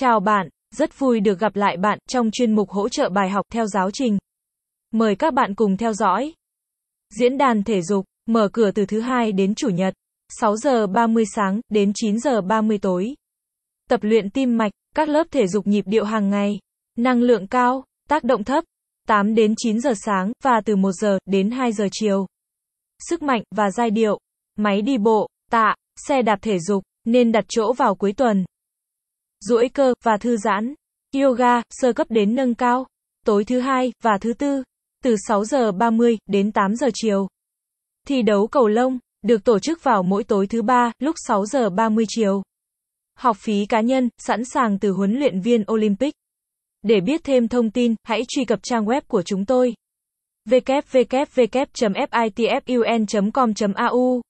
Chào bạn, rất vui được gặp lại bạn trong chuyên mục hỗ trợ bài học theo giáo trình. Mời các bạn cùng theo dõi. Diễn đàn thể dục mở cửa từ thứ hai đến chủ nhật, 6 giờ 30 sáng đến 9 giờ 30 tối. Tập luyện tim mạch, các lớp thể dục nhịp điệu hàng ngày, năng lượng cao, tác động thấp, 8 đến 9 giờ sáng và từ 1 giờ đến 2 giờ chiều. Sức mạnh và giai điệu, máy đi bộ, tạ, xe đạp thể dục nên đặt chỗ vào cuối tuần duỗi cơ, và thư giãn. Yoga, sơ cấp đến nâng cao. Tối thứ hai và thứ tư, từ 6 giờ 30 đến 8 giờ chiều. Thi đấu cầu lông, được tổ chức vào mỗi tối thứ ba, lúc 6 giờ 30 chiều. Học phí cá nhân, sẵn sàng từ huấn luyện viên Olympic. Để biết thêm thông tin, hãy truy cập trang web của chúng tôi. www.fitfun.com.au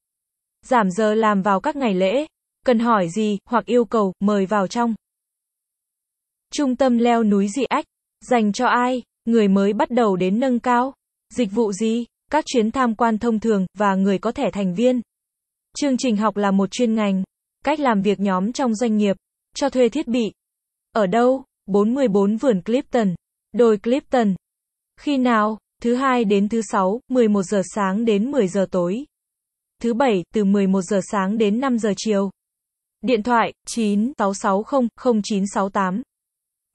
Giảm giờ làm vào các ngày lễ cần hỏi gì hoặc yêu cầu, mời vào trong. Trung tâm leo núi dị ách, dành cho ai, người mới bắt đầu đến nâng cao, dịch vụ gì, các chuyến tham quan thông thường và người có thẻ thành viên. Chương trình học là một chuyên ngành, cách làm việc nhóm trong doanh nghiệp, cho thuê thiết bị. Ở đâu? 44 vườn Clifton, đồi Clifton. Khi nào? Thứ hai đến thứ sáu, 11 giờ sáng đến 10 giờ tối. Thứ bảy, từ 11 giờ sáng đến 5 giờ chiều. Điện thoại 96600968.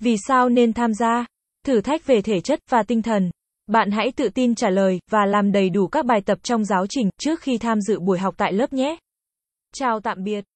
Vì sao nên tham gia? Thử thách về thể chất và tinh thần. Bạn hãy tự tin trả lời và làm đầy đủ các bài tập trong giáo trình trước khi tham dự buổi học tại lớp nhé. Chào tạm biệt.